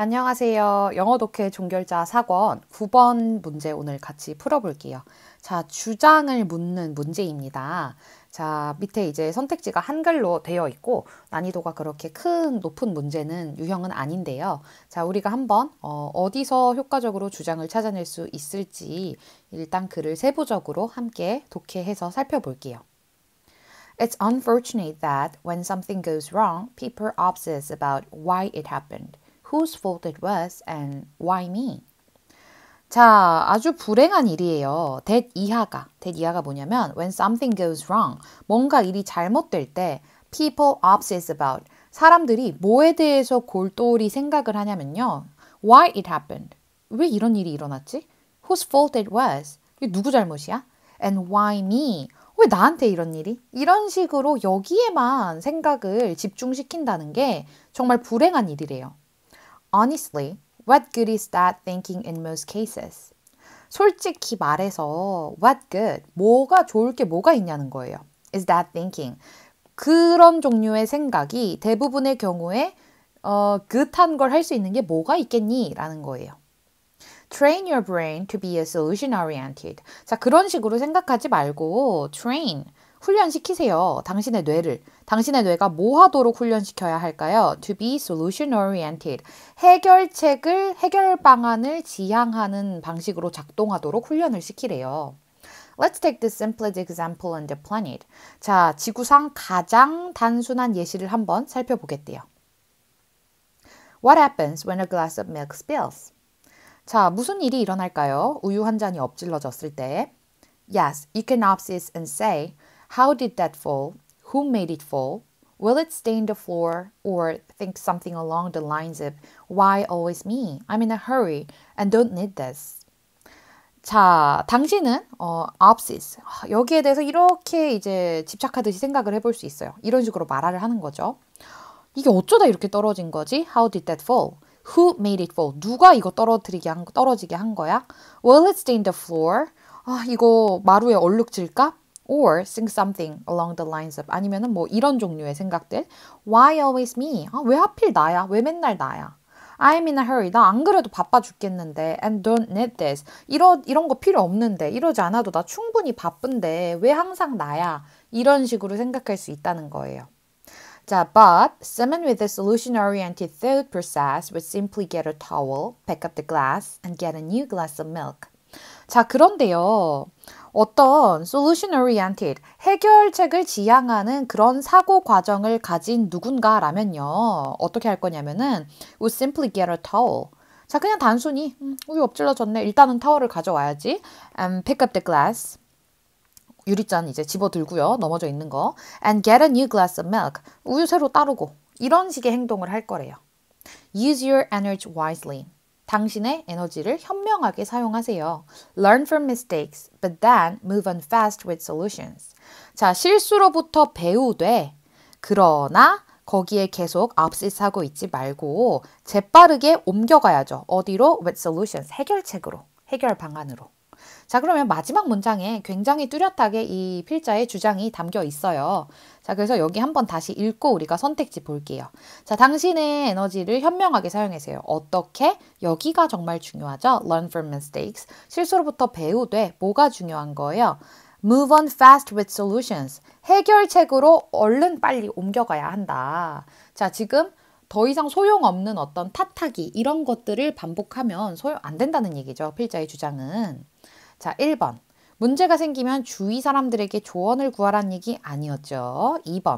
안녕하세요. 영어 독해 종결자 사권 9번 문제 오늘 같이 풀어볼게요. 자, 주장을 묻는 문제입니다. 자, 밑에 이제 선택지가 한글로 되어 있고 난이도가 그렇게 큰 높은 문제는 유형은 아닌데요. 자, 우리가 한번 어, 어디서 효과적으로 주장을 찾아낼 수 있을지 일단 글을 세부적으로 함께 독해해서 살펴볼게요. It's unfortunate that when something goes wrong, people obsess about why it happened. whose fault it was and why me? 자, 아주 불행한 일이에요. that 이하가, that 이하가 뭐냐면 when something goes wrong, 뭔가 일이 잘못될 때 people obsess about 사람들이 뭐에 대해서 골똘히 생각을 하냐면요. why it happened. 왜 이런 일이 일어났지? whose fault it was. 이게 누구 잘못이야? and why me? 왜 나한테 이런 일이? 이런 식으로 여기에만 생각을 집중시킨다는 게 정말 불행한 일이래요. Honestly, what good is that thinking in most cases? 솔직히 말해서 what good, 뭐가 좋을 게 뭐가 있냐는 거예요. Is that thinking? 그런 종류의 생각이 대부분의 경우에 어, g 한걸 할 수 있는 게 뭐가 있겠니? 라는 거예요. train your brain to be a solution oriented. 자, 그런 식으로 생각하지 말고 train 훈련시키세요. 당신의 뇌를. 당신의 뇌가 뭐 하도록 훈련시켜야 할까요? To be solution oriented. 해결책을, 해결 방안을 지향하는 방식으로 작동하도록 훈련을 시키래요. Let's take the simplest example on the planet. 자, 지구상 가장 단순한 예시를 한번 살펴보겠대요. What happens when a glass of milk spills? 자, 무슨 일이 일어날까요? 우유 한 잔이 엎질러졌을 때. Yes, you can obsess and say, How did that fall? Who made it fall? Will it stain the floor? Or think something along the lines of, why always me? I'm in a hurry and don't need this. 자, 당신은 어, absis 여기에 대해서 이렇게 이제 집착하듯이 생각을 해볼 수 있어요. 이런 식으로 말을 하는 거죠. 이게 어쩌다 이렇게 떨어진 거지? How did that fall? Who made it fall? 누가 이거 떨어뜨리게 한, 떨어지게 한 거야? Will it stain the floor? 아, 이거 마루에 얼룩질까? or think something along the lines of 아니면은 뭐 이런 종류의 생각들 why always me 아, 왜 하필 나야 왜 맨날 나야 I'm in a hurry. 나 안 그래도 바빠 죽겠는데. And don't need this. 이러, 이런 거 필요 없는데. 이러지 않아도 나 충분히 바쁜데. 왜 항상 나야? 이런 식으로 생각할 수 있다는 거예요. 자, but someone with a solution-oriented thought process would simply get a towel, pick up the glass, and get a new glass of milk. 자, 그런데요. 어떤 solution oriented 해결책을 지향하는 그런 사고 과정을 가진 누군가라면요. 어떻게 할 거냐면은 w o u l simply get a towel. 자, 그냥 단순히 음, 우유 엎질러졌네. 일단은 타월을 가져와야지. and pick up the glass. 유리잔 이제 집어 들고요. 넘어져 있는 거. and get a new glass of milk. 우유 새로 따르고 이런 식의 행동을 할 거래요. use your energy wisely. 당신의 에너지를 현명하게 사용하세요. Learn from mistakes, but then move on fast with solutions. 자, 실수로부터 배우되, 그러나 거기에 계속 압시사고 있지 말고 재빠르게 옮겨가야죠. 어디로? With solutions, 해결책으로, 해결 방안으로. 자, 그러면 마지막 문장에 굉장히 뚜렷하게 이 필자의 주장이 담겨 있어요. 자, 그래서 여기 한번 다시 읽고 우리가 선택지 볼게요. 자, 당신의 에너지를 현명하게 사용하세요. 어떻게? 여기가 정말 중요하죠. Learn from mistakes. 실수로부터 배우되 뭐가 중요한 거예요? Move on fast with solutions. 해결책으로 얼른 빨리 옮겨가야 한다. 자, 지금 더 이상 소용없는 어떤 탓하기 이런 것들을 반복하면 소용 안 된다는 얘기죠. 필자의 주장은. 자, 1번. 문제가 생기면 주위 사람들에게 조언을 구하라는 얘기 아니었죠. 2번.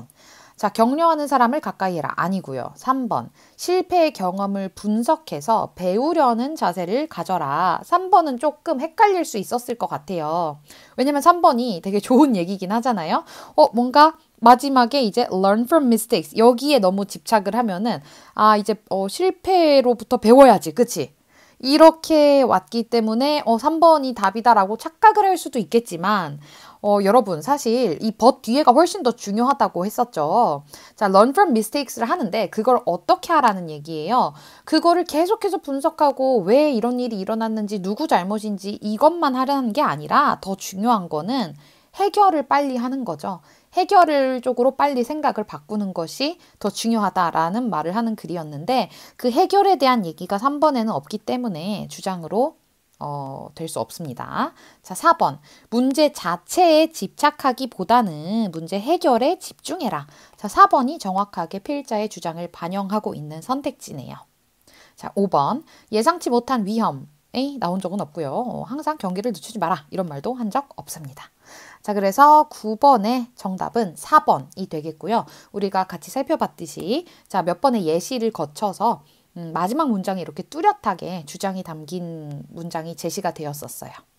자, 격려하는 사람을 가까이 해라. 아니고요. 3번. 실패의 경험을 분석해서 배우려는 자세를 가져라. 3번은 조금 헷갈릴 수 있었을 것 같아요. 왜냐면 3번이 되게 좋은 얘기긴 하잖아요. 어, 뭔가 마지막에 이제 learn from mistakes 여기에 너무 집착을 하면은 아, 이제 어, 실패로부터 배워야지. 그치 이렇게 왔기 때문에 어, 3번이 답이다라고 착각을 할 수도 있겠지만 어, 여러분 사실 이 벗 뒤에가 훨씬 더 중요하다고 했었죠. 자, learn from mistakes를 하는데 그걸 어떻게 하라는 얘기예요. 그거를 계속해서 분석하고 왜 이런 일이 일어났는지 누구 잘못인지 이것만 하려는 게 아니라 더 중요한 거는 해결을 빨리 하는 거죠. 해결을 쪽으로 빨리 생각을 바꾸는 것이 더 중요하다라는 말을 하는 글이었는데 그 해결에 대한 얘기가 3번에는 없기 때문에 주장으로 어, 될 수 없습니다. 자, 4번. 문제 자체에 집착하기보다는 문제 해결에 집중해라. 자, 4번이 정확하게 필자의 주장을 반영하고 있는 선택지네요. 자, 5번. 예상치 못한 위험. 나온 적은 없고요. 어, 항상 경기를 늦추지 마라 이런 말도 한 적 없습니다. 자, 그래서 9번의 정답은 4번이 되겠고요. 우리가 같이 살펴봤듯이 자, 몇 번의 예시를 거쳐서 음, 마지막 문장이 이렇게 뚜렷하게 주장이 담긴 문장이 제시가 되었었어요.